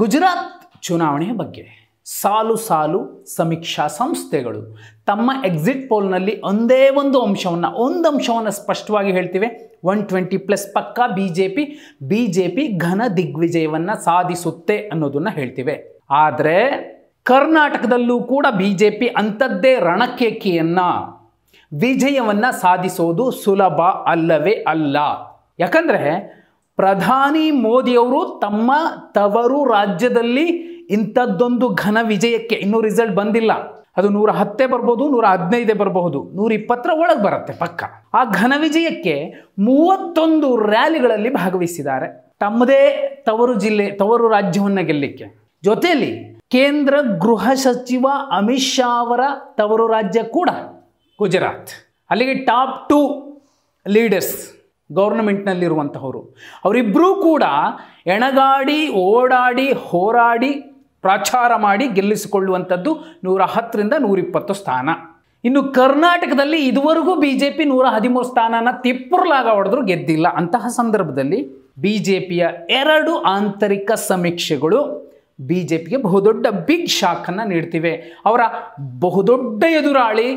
ಗುಜರಾತ್ ಚುನಾವಣೆಯ ಬಗ್ಗೆ ಸಾಲು ಸಾಲು ಸಮೀಕ್ಷಾ ಸಂಸ್ಥೆಗಳು ತಮ್ಮ ಎಕ್ಸಿಟ್ ಪೋಲ್ನಲ್ಲಿ ಒಂದೇ ಒಂದು ಅಂಶವನ್ನು ಒಂದು ಅಂಶವನ್ನು ಸ್ಪಷ್ಟವಾಗಿ ಹೇಳ್ತೀವಿ ಒನ್ ಟ್ವೆಂಟಿ ಪ್ಲಸ್ ಪಕ್ಕ B J P B J P ಘನ ದಿಗ್ವಿಜಯವನ್ನು ಸಾಧಿಸುತ್ತೆ ಅನ್ನೋದನ್ನು ಹೇಳ್ತೀವಿ ಆದರೆ ಕರ್ನಾಟಕದಲ್ಲೂ ಕೂಡ ಬಿ ಜೆ ಪಿ ಅಂಥದ್ದೇ ರಣಕೇಕಿಯನ್ನು ವಿಜಯವನ್ನು ಸಾಧಿಸೋದು ಸುಲಭ ಅಲ್ಲವೇ ಅಲ್ಲ ಯಾಕಂದರೆ ಪ್ರಧಾನಿ ಮೋದಿಯವರು ತಮ್ಮ ತವರು ರಾಜ್ಯದಲ್ಲಿ ಇಂಥದ್ದೊಂದು ಘನ ವಿಜಯಕ್ಕೆ ಇನ್ನೂ ರಿಸಲ್ಟ್ ಬಂದಿಲ್ಲ ಅದು ನೂರ ಹತ್ತೇ ಬರ್ಬೋದು ನೂರ ಹದಿನೈದೇ ಬರಬಹುದು ನೂರ ಇಪ್ಪತ್ತರ ಒಳಗೆ ಬರುತ್ತೆ ಪಕ್ಕ ಆ ಘನ ವಿಜಯಕ್ಕೆ ಮೂವತ್ತೊಂದು ರ್ಯಾಲಿಗಳಲ್ಲಿ ಭಾಗವಹಿಸಿದ್ದಾರೆ ತಮ್ಮದೇ ತವರು ಜಿಲ್ಲೆ ತವರು ರಾಜ್ಯವನ್ನು ಗೆಲ್ಲಲಿಕ್ಕೆ ಜೊತೆಯಲ್ಲಿ ಕೇಂದ್ರ ಗೃಹ ಸಚಿವ ಅಮಿತ್ ಶಾ ಅವರ ತವರು ರಾಜ್ಯ ಕೂಡ ಗುಜರಾತ್ ಅಲ್ಲಿಗೆ ಟಾಪ್ ಟು ಲೀಡರ್ಸ್ ಗೌರ್ನಮೆಂಟ್ನಲ್ಲಿರುವಂತಹವರು ಅವರಿಬ್ಬರೂ ಕೂಡ ಎಣಗಾಡಿ ಓಡಾಡಿ ಹೋರಾಡಿ ಪ್ರಚಾರ ಮಾಡಿ ಗೆಲ್ಲಿಸಿಕೊಳ್ಳುವಂಥದ್ದು ನೂರ ಹತ್ತರಿಂದ ನೂರಿಪ್ಪತ್ತು ಸ್ಥಾನ ಇನ್ನು ಕರ್ನಾಟಕದಲ್ಲಿ ಇದುವರೆಗೂ ಬಿ ಜೆ ಪಿ ನೂರ ಹದಿಮೂರು ಸ್ಥಾನನ ತಿಪ್ಪರ್ಲಾಗ ಹೊಡೆದ್ರು ಗೆದ್ದಿಲ್ಲ ಅಂತಹ ಸಂದರ್ಭದಲ್ಲಿ ಬಿ ಜೆ ಪಿಯ ಎರಡು ಆಂತರಿಕ ಸಮೀಕ್ಷೆಗಳು ಬಿ ಜೆ ಪಿಗೆ ಬಹುದೊಡ್ಡ ಬಿಗ್ ಶಾಖನ್ನು ನೀಡ್ತಿವೆ ಅವರ ಬಹುದೊಡ್ಡ ಎದುರಾಳಿ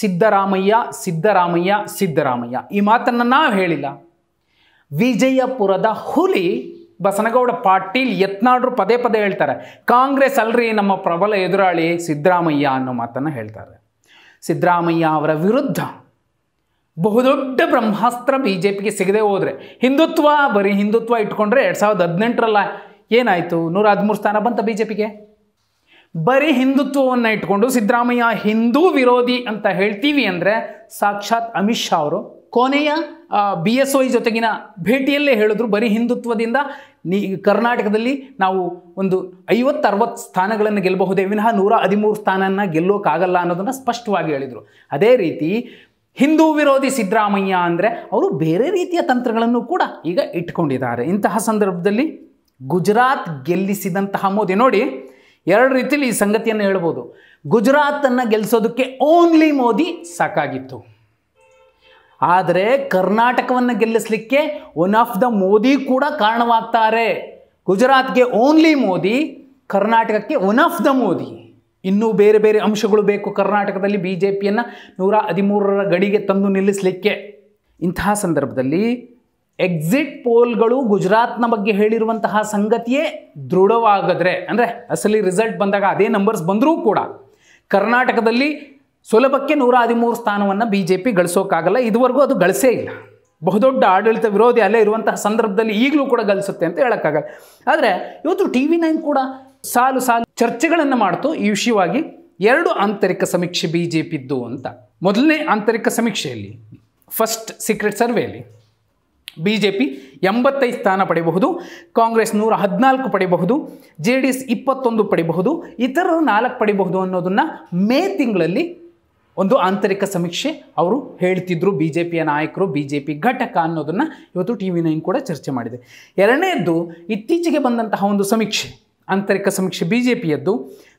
ಸಿದ್ದರಾಮಯ್ಯ ಸಿದ್ದರಾಮಯ್ಯ ಸಿದ್ದರಾಮಯ್ಯ ಈ ಮಾತನ್ನು ನಾವು ಹೇಳಿಲ್ಲ ವಿಜಯಪುರದ ಹುಲಿ ಬಸನಗೌಡ ಪಾಟೀಲ್ ಯತ್ನಾಡ್ರು ಪದೇ ಪದೇ ಹೇಳ್ತಾರೆ ಕಾಂಗ್ರೆಸ್ ಅಲ್ರಿ ನಮ್ಮ ಪ್ರಬಲ ಎದುರಾಳಿ ಸಿದ್ದರಾಮಯ್ಯ ಅನ್ನೋ ಮಾತನ್ನು ಹೇಳ್ತಾರೆ ಸಿದ್ದರಾಮಯ್ಯ ಅವರ ವಿರುದ್ಧ ಬಹುದೊಡ್ಡ ಬ್ರಹ್ಮಾಸ್ತ್ರ ಬಿ ಜೆ ಪಿಗೆ ಸಿಗದೆ ಹೋದರೆ ಹಿಂದುತ್ವ ಬರೀ ಹಿಂದುತ್ವ ಇಟ್ಕೊಂಡ್ರೆ ಎರಡು ಸಾವಿರದ ಹದಿನೆಂಟರಲ್ಲ ಏನಾಯಿತು ನೂರ ಹದಿಮೂರು ಸ್ಥಾನ ಬಂತ ಬಿ ಜೆ ಪಿಗೆ ಬರೀ ಹಿಂದುತ್ವವನ್ನು ಇಟ್ಕೊಂಡು ಸಿದ್ದರಾಮಯ್ಯ ಹಿಂದೂ ವಿರೋಧಿ ಅಂತ ಹೇಳ್ತೀವಿ ಅಂದರೆ ಸಾಕ್ಷಾತ್ ಅಮಿತ್ ಶಾ ಅವರು ಕೊನೆಯ ಬಿ ಎಸ್ ವೈ ಜೊತೆಗಿನ ಭೇಟಿಯಲ್ಲೇ ಹೇಳಿದ್ರು ಬರೀ ಹಿಂದುತ್ವದಿಂದ ನೀ ಕರ್ನಾಟಕದಲ್ಲಿ ನಾವು ಒಂದು ಐವತ್ತರವತ್ತು ಸ್ಥಾನಗಳನ್ನು ಗೆಲ್ಲಬಹುದೇ ವಿನಃ ನೂರ ಹದಿಮೂರು ಸ್ಥಾನನ ಗೆಲ್ಲೋಕ್ಕಾಗಲ್ಲ ಅನ್ನೋದನ್ನು ಸ್ಪಷ್ಟವಾಗಿ ಹೇಳಿದರು ಅದೇ ರೀತಿ ಹಿಂದೂ ವಿರೋಧಿ ಸಿದ್ದರಾಮಯ್ಯ ಅಂದರೆ ಅವರು ಬೇರೆ ರೀತಿಯ ತಂತ್ರಗಳನ್ನು ಕೂಡ ಈಗ ಇಟ್ಕೊಂಡಿದ್ದಾರೆ ಇಂತಹ ಸಂದರ್ಭದಲ್ಲಿ ಗುಜರಾತ್ ಗೆಲ್ಲಿಸಿದಂತಹ ಮೋದಿ ನೋಡಿ ಎರಡು ರೀತಿಯಲ್ಲಿ ಈ ಸಂಗತಿಯನ್ನು ಹೇಳ್ಬೋದು ಗುಜರಾತನ್ನು ಗೆಲ್ಲಿಸೋದಕ್ಕೆ ಓನ್ಲಿ ಮೋದಿ ಸಾಕಾಗಿತ್ತು ಆದರೆ ಕರ್ನಾಟಕವನ್ನು ಗೆಲ್ಲಿಸಲಿಕ್ಕೆ ಒನ್ ಆಫ್ ದ ಮೋದಿ ಕೂಡ ಕಾರಣವಾಗ್ತಾರೆ ಗುಜರಾತ್ಗೆ ಓನ್ಲಿ ಮೋದಿ ಕರ್ನಾಟಕಕ್ಕೆ ಒನ್ ಆಫ್ ದ ಮೋದಿ ಇನ್ನೂ ಬೇರೆ ಬೇರೆ ಅಂಶಗಳು ಬೇಕು ಕರ್ನಾಟಕದಲ್ಲಿ ಬಿ ಜೆ ಪಿಯನ್ನು ನೂರ ಹದಿಮೂರರ ಗಡಿಗೆ ತಂದು ನಿಲ್ಲಿಸಲಿಕ್ಕೆ ಇಂತಹ ಸಂದರ್ಭದಲ್ಲಿ ಎಕ್ಸಿಟ್ ಪೋಲ್ಗಳು ಗುಜರಾತ್ನ ಬಗ್ಗೆ ಹೇಳಿರುವಂತಹ ಸಂಗತಿಯೇ ದೃಢವಾಗದ್ರೆ ಅಂದರೆ ಅಸಲಿ ರಿಸಲ್ಟ್ ಬಂದಾಗ ಅದೇ ನಂಬರ್ಸ್ ಬಂದರೂ ಕೂಡ ಕರ್ನಾಟಕದಲ್ಲಿ ಸುಲಭಕ್ಕೆ ನೂರ ಹದಿಮೂರು ಸ್ಥಾನವನ್ನು ಬಿ ಜೆ ಪಿ ಗಳಿಸೋಕ್ಕಾಗಲ್ಲ ಇದುವರೆಗೂ ಅದು ಗಳಿಸೇ ಇಲ್ಲ ಬಹುದೊಡ್ಡ ಆಡಳಿತ ವಿರೋಧಿ ಅಲ್ಲೇ ಇರುವಂತಹ ಸಂದರ್ಭದಲ್ಲಿ ಈಗಲೂ ಕೂಡ ಗಳಿಸುತ್ತೆ ಅಂತ ಹೇಳೋಕ್ಕಾಗಲ್ಲ ಆದರೆ ಇವತ್ತು ಟಿ ವಿ ನೈನ್ ಕೂಡ ಸಾಲು ಸಾಲು ಚರ್ಚೆಗಳನ್ನು ಮಾಡ್ತು ಈ ವಿಷಯವಾಗಿ ಎರಡು ಆಂತರಿಕ ಸಮೀಕ್ಷೆ ಬಿ ಜೆ ಪಿದ್ದು ಅಂತ ಮೊದಲನೇ ಆಂತರಿಕ ಸಮೀಕ್ಷೆಯಲ್ಲಿ ಫಸ್ಟ್ ಸೀಕ್ರೆಟ್ ಸರ್ವೆಯಲ್ಲಿ ಬಿ ಜೆ ಪಿ ಎಂಬತ್ತೈದು ಸ್ಥಾನ ಪಡೆಯಬಹುದು ಕಾಂಗ್ರೆಸ್ ನೂರ ಹದಿನಾಲ್ಕು ಪಡೆಯಬಹುದು ಜೆ ಡಿ ಎಸ್ ಇಪ್ಪತ್ತೊಂದು ಪಡೆಯಬಹುದು ಇತರರು ನಾಲ್ಕು ಪಡೆಯಬಹುದು ಅನ್ನೋದನ್ನು ಮೇ ತಿಂಗಳಲ್ಲಿ ಒಂದು ಆಂತರಿಕ ಸಮೀಕ್ಷೆ ಅವರು ಹೇಳ್ತಿದ್ರು ಬಿ ಜೆ ಪಿಯ ನಾಯಕರು ಬಿ ಜೆ ಪಿ ಘಟಕ ಅನ್ನೋದನ್ನು ಇವತ್ತು ಟಿ ವಿ ನೈನ್ ಕೂಡ ಚರ್ಚೆ ಮಾಡಿದೆ ಎರಡನೇದ್ದು ಇತ್ತೀಚೆಗೆ ಬಂದಂತಹ ಒಂದು ಸಮೀಕ್ಷೆ ಆಂತರಿಕ ಸಮೀಕ್ಷೆ ಬಿ ಜೆ ಪಿಯದ್ದು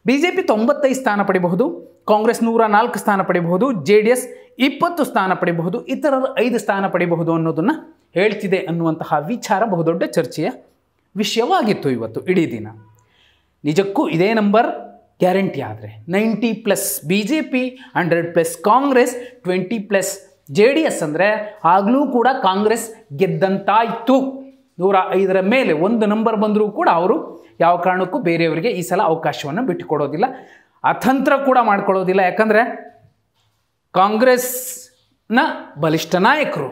ಬಿ ಜೆ ಪಿ ತೊಂಬತ್ತೈದು ಸ್ಥಾನ ಪಡೆಯಬಹುದು ಕಾಂಗ್ರೆಸ್ ನೂರ ನಾಲ್ಕು ಸ್ಥಾನ ಪಡೆಯಬಹುದು ಜೆ ಡಿ ಎಸ್ ಇಪ್ಪತ್ತು ಸ್ಥಾನ ಪಡೆಯಬಹುದು ಇತರರು ಐದು ಸ್ಥಾನ ಪಡೆಯಬಹುದು ಅನ್ನೋದನ್ನು ಹೇಳ್ತಿದೆ ಅನ್ನುವಂತಹ ವಿಚಾರ ಬಹುದೊಡ್ಡ ಚರ್ಚೆಯ ವಿಷಯವಾಗಿತ್ತು ಇವತ್ತು ಇಡೀ ದಿನ ನಿಜಕ್ಕೂ ಇದೇ ನಂಬರ್ ಗ್ಯಾರಂಟಿ ಆದರೆ ninety plus B J P hundred plus Congress twenty plus J D S ಅಂದರೆ ಆಗಲೂ ಕೂಡ ಕಾಂಗ್ರೆಸ್ ಗೆದ್ದಂತಾಯಿತು ನೂರ ಐದರ ಮೇಲೆ ಒಂದು ನಂಬರ್ ಬಂದರೂ ಕೂಡ ಅವರು ಯಾವ ಕಾರಣಕ್ಕೂ ಬೇರೆಯವರಿಗೆ ಈ ಸಲ ಅವಕಾಶವನ್ನು ಬಿಟ್ಟುಕೊಡೋದಿಲ್ಲ ಅತಂತ್ರ ಕೂಡ ಮಾಡ್ಕೊಳ್ಳೋದಿಲ್ಲ ಯಾಕಂದರೆ ಕಾಂಗ್ರೆಸ್ನ ಬಲಿಷ್ಠ ನಾಯಕರು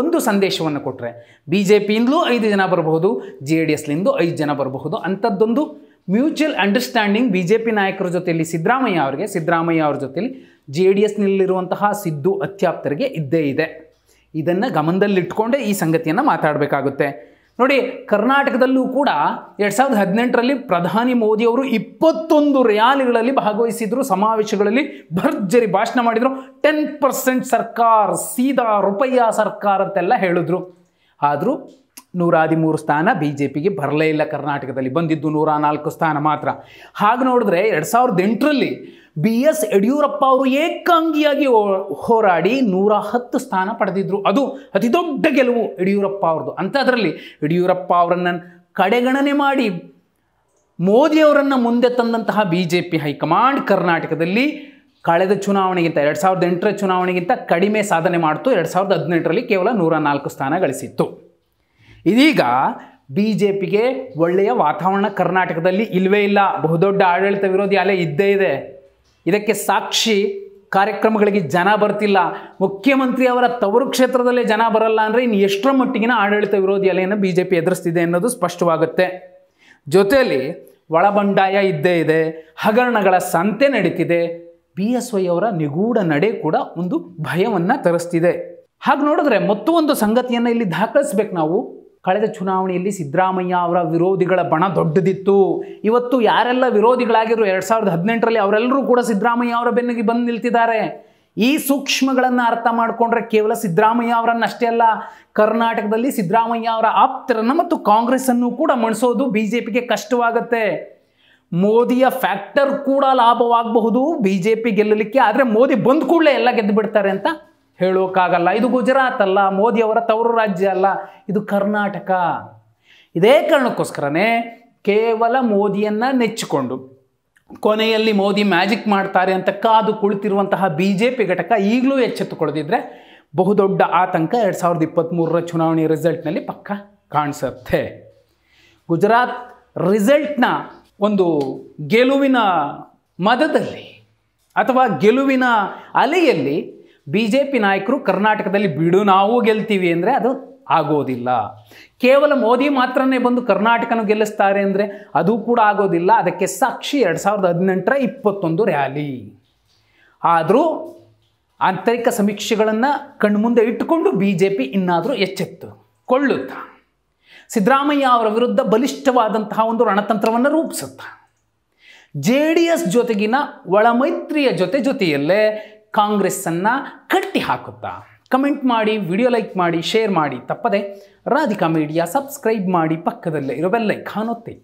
ಒಂದು ಸಂದೇಶವನ್ನು ಕೊಟ್ಟರೆ ಬಿ ಜೆ ಪಿಯಿಂದಲೂ ಐದು ಜನ ಬರಬಹುದು ಜೆ ಡಿ ಎಸ್ಲಿಂದು ಐದು ಜನ ಬರಬಹುದು ಅಂಥದ್ದೊಂದು mutual understanding B J P ನಾಯಕರ ಜೊತೆಯಲ್ಲಿ ಸಿದ್ದರಾಮಯ್ಯ ಅವರಿಗೆ ಸಿದ್ದರಾಮಯ್ಯ ಅವ್ರ ಜೊತೆಯಲ್ಲಿ ಜೆ ಡಿ ಎಸ್ನಲ್ಲಿರುವಂತಹ ಸಿದ್ದು ಅತ್ಯಾಪ್ತರಿಗೆ ಇದ್ದೇ ಇದೆ ಇದನ್ನು ಗಮನದಲ್ಲಿಟ್ಕೊಂಡೇ ಈ ಸಂಗತಿಯನ್ನು ಮಾತಾಡಬೇಕಾಗುತ್ತೆ ನೋಡಿ ಕರ್ನಾಟಕದಲ್ಲೂ ಕೂಡ ಎರಡು ಸಾವಿರದ ಹದಿನೆಂಟರಲ್ಲಿ ಪ್ರಧಾನಿ ಮೋದಿಯವರು ಇಪ್ಪತ್ತೊಂದು ರ್ಯಾಲಿಗಳಲ್ಲಿ ಭಾಗವಹಿಸಿದ್ರು ಸಮಾವೇಶಗಳಲ್ಲಿ ಭರ್ಜರಿ ಭಾಷಣ ಮಾಡಿದರು ಟೆನ್ ಪರ್ಸೆಂಟ್ ಸರ್ಕಾರ ಸೀದಾ ರುಪಯ್ಯ ಸರ್ಕಾರ ಅಂತೆಲ್ಲ ಹೇಳಿದ್ರು ಆದರೂ ನೂರ ಹದಿಮೂರು ಸ್ಥಾನ ಬಿ ಜೆ ಪಿಗೆ ಬರಲೇ ಇಲ್ಲ ಕರ್ನಾಟಕದಲ್ಲಿ ಬಂದಿದ್ದು ನೂರ ನಾಲ್ಕು ಸ್ಥಾನ ಮಾತ್ರ ಹಾಗೆ ನೋಡಿದ್ರೆ ಎರಡು ಸಾವಿರದ ಎಂಟರಲ್ಲಿ ಬಿ ಎಸ್ ಯಡಿಯೂರಪ್ಪ ಅವರು ಏಕಾಂಗಿಯಾಗಿ ಹೋರಾಡಿ ನೂರ ಹತ್ತು ಸ್ಥಾನ ಪಡೆದಿದ್ದರು ಅದು ಅತಿ ದೊಡ್ಡ ಗೆಲುವು ಯಡಿಯೂರಪ್ಪ ಅವ್ರದ್ದು ಅದರಲ್ಲಿ ಯಡಿಯೂರಪ್ಪ ಅವರನ್ನು ಕಡೆಗಣನೆ ಮಾಡಿ ಮೋದಿಯವರನ್ನು ಮುಂದೆ ತಂದಂತಹ ಬಿ ಜೆ ಪಿ ಹೈಕಮಾಂಡ್ ಕರ್ನಾಟಕದಲ್ಲಿ ಕಳೆದ ಚುನಾವಣೆಗಿಂತ ಎರಡು ಸಾವಿರದ ಎಂಟರ ಚುನಾವಣೆಗಿಂತ ಕಡಿಮೆ ಸಾಧನೆ ಮಾಡಿತು ಎರಡು ಸಾವಿರದ ಹದಿನೆಂಟರಲ್ಲಿ ಕೇವಲ ನೂರ ನಾಲ್ಕು ಸ್ಥಾನ ಗಳಿಸಿತ್ತು ಇದೀಗ ಬಿ ಜೆ ಪಿಗೆ ಒಳ್ಳೆಯ ವಾತಾವರಣ ಕರ್ನಾಟಕದಲ್ಲಿ ಇಲ್ಲವೇ ಇಲ್ಲ ಬಹುದೊಡ್ಡ ಆಡಳಿತ ವಿರೋಧಿ ಅಲೆ ಇದ್ದೇ ಇದೆ ಇದಕ್ಕೆ ಸಾಕ್ಷಿ ಕಾರ್ಯಕ್ರಮಗಳಿಗೆ ಜನ ಬರ್ತಿಲ್ಲ ಮುಖ್ಯಮಂತ್ರಿ ಅವರ ತವರು ಕ್ಷೇತ್ರದಲ್ಲೇ ಜನ ಬರಲ್ಲ ಅಂದರೆ ಇನ್ನು ಎಷ್ಟರ ಮಟ್ಟಿಗಿನ ಆಡಳಿತ ವಿರೋಧಿ ಅಲೆಯನ್ನು ಬಿ ಜೆ ಪಿ ಎದುರಿಸ್ತಿದೆ ಅನ್ನೋದು ಸ್ಪಷ್ಟವಾಗುತ್ತೆ ಜೊತೆಯಲ್ಲಿ ಒಳಬಂಡಾಯ ಇದ್ದೇ ಇದೆ ಹಗರಣಗಳ ಸಂತೆ ನಡೀತಿದೆ ಬಿ ಎಸ್ ವೈ ಅವರ ನಿಗೂಢ ನಡೆ ಕೂಡ ಒಂದು ಭಯವನ್ನು ತರಿಸ್ತಿದೆ ಹಾಗೆ ನೋಡಿದ್ರೆ ಮತ್ತೊಂದು ಸಂಗತಿಯನ್ನು ಇಲ್ಲಿ ದಾಖಲಿಸ್ಬೇಕು ನಾವು ಕಳೆದ ಚುನಾವಣೆಯಲ್ಲಿ ಸಿದ್ದರಾಮಯ್ಯ ಅವರ ವಿರೋಧಿಗಳ ಬಣ ದೊಡ್ಡದಿತ್ತು ಇವತ್ತು ಯಾರೆಲ್ಲ ವಿರೋಧಿಗಳಾಗಿರೋ ಎರಡು ಸಾವಿರದ ಹದಿನೆಂಟರಲ್ಲಿ ಅವರೆಲ್ಲರೂ ಕೂಡ ಸಿದ್ದರಾಮಯ್ಯ ಅವರ ಬೆನ್ನಿಗೆ ಬಂದು ನಿಲ್ತಿದ್ದಾರೆ ಈ ಸೂಕ್ಷ್ಮಗಳನ್ನು ಅರ್ಥ ಮಾಡಿಕೊಂಡ್ರೆ ಕೇವಲ ಸಿದ್ದರಾಮಯ್ಯ ಅವರನ್ನು ಅಷ್ಟೇ ಅಲ್ಲ ಕರ್ನಾಟಕದಲ್ಲಿ ಸಿದ್ದರಾಮಯ್ಯ ಅವರ ಆಪ್ತರನ್ನು ಮತ್ತು ಕಾಂಗ್ರೆಸ್ಸನ್ನು ಕೂಡ ಮಣಿಸೋದು ಬಿ ಜೆ ಪಿಗೆ ಕಷ್ಟವಾಗುತ್ತೆ ಮೋದಿಯ ಫ್ಯಾಕ್ಟರ್ ಕೂಡ ಲಾಭವಾಗಬಹುದು ಬಿ ಜೆ ಪಿ ಗೆಲ್ಲಲಿಕ್ಕೆ ಆದರೆ ಮೋದಿ ಬಂದ ಕೂಡಲೇ ಎಲ್ಲ ಗೆದ್ದು ಬಿಡ್ತಾರೆ ಅಂತ ಹೇಳೋಕ್ಕಾಗಲ್ಲ ಇದು ಗುಜರಾತ್ ಅಲ್ಲ ಮೋದಿಯವರ ತವರು ರಾಜ್ಯ ಅಲ್ಲ ಇದು ಕರ್ನಾಟಕ ಇದೇ ಕಾರಣಕ್ಕೋಸ್ಕರನೇ ಕೇವಲ ಮೋದಿಯನ್ನು ನೆಚ್ಚಿಕೊಂಡು ಕೊನೆಯಲ್ಲಿ ಮೋದಿ ಮ್ಯಾಜಿಕ್ ಮಾಡ್ತಾರೆ ಅಂತ ಕಾದು ಕುಳಿತಿರುವಂತಹ ಬಿ ಜೆ ಪಿ ಘಟಕ ಈಗಲೂ ಎಚ್ಚೆತ್ತುಕೊಳ್ಳದಿದ್ದರೆ ಬಹುದೊಡ್ಡ ಆತಂಕ ಎರಡು ಸಾವಿರದ ಇಪ್ಪತ್ತ್ಮೂರರ ಚುನಾವಣೆ ರಿಸಲ್ಟ್ನಲ್ಲಿ ಪಕ್ಕ ಕಾಣಿಸುತ್ತೆ ಗುಜರಾತ್ ರಿಸಲ್ಟ್ನ ಒಂದು ಗೆಲುವಿನ ಮದದಲ್ಲಿ ಅಥವಾ ಗೆಲುವಿನ ಅಲೆಯಲ್ಲಿ ಬಿ ಜೆ ಪಿ ನಾಯಕರು ಕರ್ನಾಟಕದಲ್ಲಿ ಬಿಡು ನಾವು ಗೆಲ್ತೀವಿ ಅಂದರೆ ಅದು ಆಗೋದಿಲ್ಲ ಕೇವಲ ಮೋದಿ ಮಾತ್ರನೇ ಬಂದು ಕರ್ನಾಟಕನ ಗೆಲ್ಲಿಸ್ತಾರೆ ಅಂದರೆ ಅದು ಕೂಡ ಆಗೋದಿಲ್ಲ ಅದಕ್ಕೆ ಸಾಕ್ಷಿ ಎರಡು ಸಾವಿರದ ಹದಿನೆಂಟರ ಇಪ್ಪತ್ತೊಂದು ರ್ಯಾಲಿ ಆದರೂ ಆಂತರಿಕ ಸಮೀಕ್ಷೆಗಳನ್ನು ಕಣ್ಮುಂದೆ ಇಟ್ಟುಕೊಂಡು ಬಿ ಜೆ ಪಿ ಇನ್ನಾದರೂ ಎಚ್ಚೆತ್ತು ಕೊಳ್ಳುತ್ತ ಸಿದ್ದರಾಮಯ್ಯ ಅವರ ವಿರುದ್ಧ ಬಲಿಷ್ಠವಾದಂತಹ ಒಂದು ರಣತಂತ್ರವನ್ನು ರೂಪಿಸುತ್ತ ಜೆ ಡಿ ಎಸ್ ಜೊತೆಗಿನ ಒಳಮೈತ್ರಿಯ ಜೊತೆ ಜೊತೆಯಲ್ಲೇ ಕಾಂಗ್ರೆಸ್ಸನ್ನು ಕಟ್ಟಿ ಹಾಕುತ್ತಾ ಕಮೆಂಟ್ ಮಾಡಿ ವಿಡಿಯೋ ಲೈಕ್ ಮಾಡಿ ಶೇರ್ ಮಾಡಿ ತಪ್ಪದೆ ರಾಧಿಕಾ ಮೀಡಿಯಾ ಸಬ್ಸ್ಕ್ರೈಬ್ ಮಾಡಿ ಪಕ್ಕದಲ್ಲೇ ಇರೋ ಬೆಲ್ಲೈಕ್ ಹಾನೊತ್ತಿ